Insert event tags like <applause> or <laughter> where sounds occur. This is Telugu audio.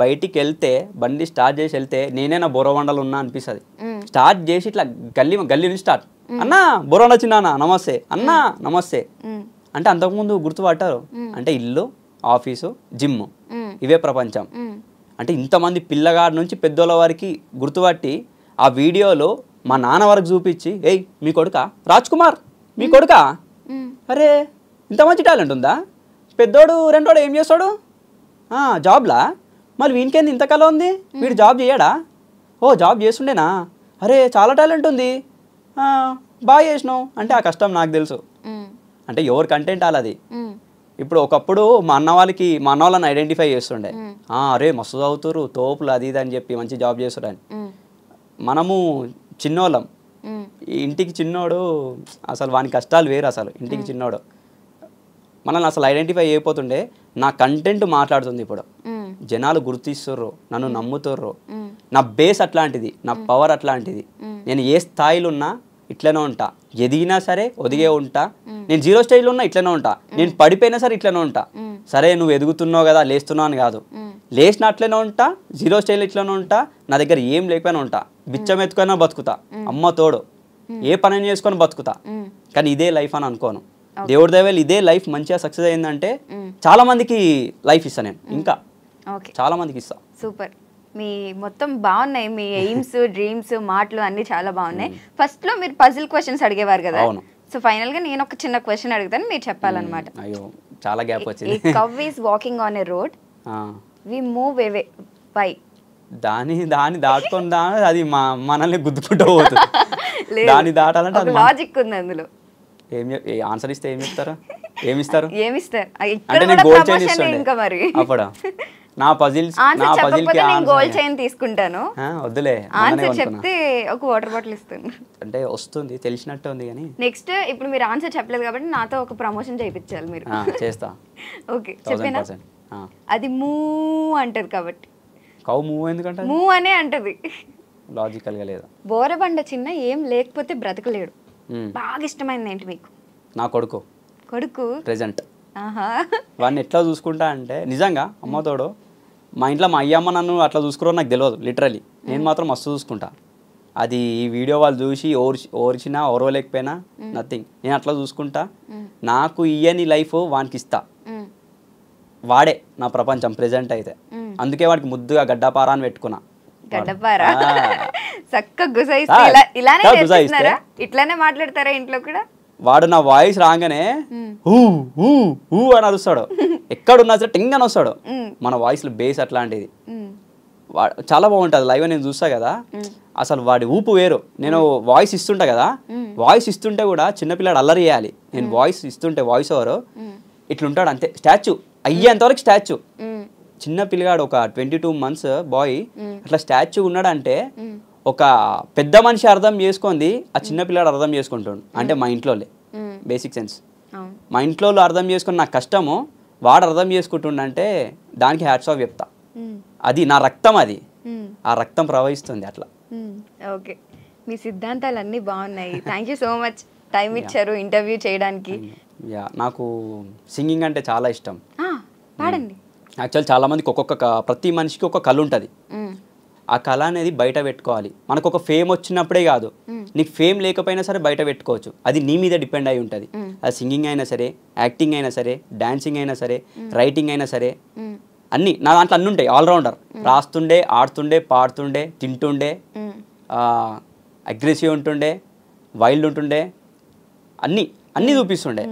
బయటికి వెళ్తే బండి స్టార్ట్ చేసి వెళ్తే నేనే నా బొరవండలు ఉన్నా అనిపిస్తుంది స్టార్ట్ చేసి ఇట్లా గల్లీ గల్లీ నుంచి స్టార్ట్ అన్నా బొరవండ వచ్చిందా నమస్తే అన్నా నమస్తే అంటే అంతకుముందు గుర్తుపట్టారు అంటే ఇల్లు ఆఫీసు జిమ్ ఇవే ప్రపంచం అంటే ఇంతమంది పిల్లగాడి నుంచి పెద్దోళ్ళ వారికి గుర్తుపట్టి ఆ వీడియోలో మా నాన్న వరకు చూపించి ఏయ్ మీ కొడుక రాజ్ కుమార్ మీ కొడుక అరే ఇంత మంచి టాలెంట్ ఉందా పెద్దోడు రెండోడు ఏం చేస్తాడు జాబ్లా మళ్ళీ వీనికేంది ఇంతకాలం ఉంది వీడు జాబ్ చేయడా ఓ జాబ్ చేస్తుండేనా అరే చాలా టాలెంట్ ఉంది బాగా చేసినావు అంటే ఆ కష్టం నాకు తెలుసు అంటే ఎవరి కంటెంట్ అలాది ఇప్పుడు ఒకప్పుడు మా అన్న వాళ్ళకి మా అన్న వాళ్ళని ఐడెంటిఫై చేస్తుండే అరే మస్తు చదువుతురు తోపులు అది ఇది అని చెప్పి మంచి జాబ్ చేస్తుండని మనము చిన్నోళ్ళం ఇంటికి చిన్నోడు అసలు వాని కష్టాలు వేరు అసలు ఇంటికి చిన్నోడు మనల్ని అసలు ఐడెంటిఫై అయిపోతుండే నా కంటెంట్ మాట్లాడుతుంది ఇప్పుడు జనాలు గుర్తిస్తుర్రు నన్ను నమ్ముతుర్రో నా బేస్ అట్లాంటిది నా పవర్ అట్లాంటిది నేను ఏ స్థాయిలో ఉన్నా ఇట్లనే ఉంటా ఎదిగినా సరే ఒదిగే ఉంటా నేను జీరో స్టేజ్లో ఉన్నా ఇట్లనే ఉంటా నేను పడిపోయినా సరే ఇట్లనే ఉంటా సరే నువ్వు ఎదుగుతున్నావు కదా లేస్తున్నావు కాదు లేచిన అట్లనే ఉంటా జీరో స్టైల్ ఇట్లనే ఉంటా నా దగ్గర ఏం లేకపోయినా ఉంటా బిచ్చం ఎత్తుకైనా బతుకుతా అమ్మ తోడు ఏ పని చేసుకొని బతుకుతా కానీ ఇదే లైఫ్ అని అనుకోను దేవుడి దేవేలు ఇదే లైఫ్ మంచిగా సక్సెస్ అయిందంటే చాలా మందికి లైఫ్ ఇస్తాను నేను ఇంకా చాలా మందికి ఇస్తా సూపర్ మీ మొత్తం బాగున్నాయి మీ ఎయిమ్స్ డ్రీమ్స్ మాటలు అన్ని చాలా బాగున్నాయి ఫస్ట్ లో మీరు పజిల్ క్వశ్చన్స్ అడిగేవారు కదా సో ఫైనల్ గా నేను ఒక చిన్న క్వశ్చన్ అడుగుతాను మీరు చెప్పాలన్నమాట అయ్యో చాలా గ్యాప్ వచ్చింది cow is walking on a road we move away by దాని దాని దాటుకొని అది మనల్ని గుద్దుకుంటూ <laughs> దాని దాటాలంటే అది లాజిక్ ఉంది అందులో ఏం ఆన్సర్ ఇస్తే ఏమి ఇస్తారా ఏమి ఇస్తారు ఏమి ఇస్తారు ఇంకా మరి అప్పుడా <laughs> నా పజిల్స్ నా పజిల్ కి గోల్డ్ చైన్ తీసుకుంటాను వద్దులే ఆన్సర్ చెప్తే ఒక వాటర్ బాటిల్ ఇస్తాను అంటే వస్తుంది తెలిసినట్టు ఉంది కానీ నెక్స్ట్ ఇప్పుడు మీరు ఆన్సర్ చెప్పలేదు కాబట్టి నాతో ఒక ప్రమోషన్ చేయించాలి మీరు చేస్తా ఓకే <laughs> చెప్పేనా అది మూ అంటారు కాబట్టి కౌ మూ ఎందుకంటే మూ అనే అంటది లాజికల్ గా లేదు బోరబండ చిన్న ఏం లేకపోతే బ్రతకలేడు hmm. బాగా ఇష్టమైంది ఏంటి మీకు నా కొడుకు కొడుకు ప్రెజెంట్ వాడిని ఎట్లా చూసుకుంటా అంటే నిజంగా అమ్మతోడు మా ఇంట్లో మా అయ్యమ్మ నన్ను అట్లా చూసుకురో నాకు తెలియదు లిటరలీ నేను మాత్రం మస్తు చూసుకుంటా అది ఈ వీడియో వాళ్ళు చూసి ఓర్చి ఓర్చినా ఓర్వలేకపోయినా నథింగ్ నేను అట్లా చూసుకుంటా నాకు ఇయని లైఫ్ వానికి ఇస్తా వాడే నా ప్రపంచం ప్రెసెంట్ అయితే అందుకే వాడికి ముద్దుగా గడ్డపారా అని పెట్టుకున్నా గడ్డపారా <laughs> చక్కగా ఇట్లానే మాట్లాడతారా ఇంట్లో కూడా వాడు నా వాయిస్ రాగానే ఊ ఊ ఊ అని అరుస్తాడు <laughs> ఎక్కడున్నా సరే టింగ్ అని వస్తాడు మన వాయిస్లో బేస్ అట్లాంటిది చాలా బాగుంటుంది లైవ్ నేను చూస్తా కదా అసలు వాడి ఊపు వేరు నేను వాయిస్ ఇస్తుంటా కదా వాయిస్ ఇస్తుంటే కూడా చిన్నపిల్లాడు అల్లరి చేయాలి నేను వాయిస్ ఇస్తుంటే వాయిస్ ఓవర్ ఇట్లుంటాడు అంతే స్టాచ్యూ అయ్యేంతవరకు స్టాచ్యూ చిన్న పిల్లగాడు ఒక ట్వంటీ టూ మంత్స్ బాయ్ అట్లా స్టాచ్యూ ఉన్నాడంటే ఒక పెద్ద మనిషి అర్థం చేసుకుంది ఆ చిన్నపిల్లాడు అర్థం చేసుకుంటాడు అంటే మా ఇంట్లోలే బేసిక్ సెన్స్ మా ఇంట్లో అర్థం చేసుకుని నాకు కష్టము వాడు అర్థం చేసుకుంటుండంటే దానికి హ్యాట్స్ ఆఫ్ చెప్తా అది నా రక్తం అది ఆ రక్తం ప్రవహిస్తుంది అట్లా ఓకే మీ సిద్ధాంతాలు అన్నీ బాగున్నాయి thank you so much time ఇచ్చారు ఇంటర్వ్యూ చేయడానికి నాకు సింగింగ్ అంటే చాలా ఇష్టం పాడండి యాక్చువల్ hmm. చాలా మందికి ఒక్కొక్క ప్రతి మనిషికి ఒక కళ ఉంటుంది ఆ కళ అనేది బయట పెట్టుకోవాలి మనకు ఒక ఫేమ్ వచ్చినప్పుడే కాదు నీకు ఫేమ్ లేకపోయినా సరే బయట పెట్టుకోవచ్చు అది నీ మీద డిపెండ్ అయి ఉంటుంది అది సింగింగ్ అయినా సరే యాక్టింగ్ అయినా సరే డాన్సింగ్ అయినా సరే రైటింగ్ అయినా సరే అన్నీ నా దాంట్లో అన్నీ ఉంటాయి ఆల్రౌండర్ రాస్తుండే ఆడుతుండే పాడుతుండే తింటుండే అగ్రెసివ్ ఉంటుండే వైల్డ్ ఉంటుండే అన్నీ అన్నీ చూపిస్తుండే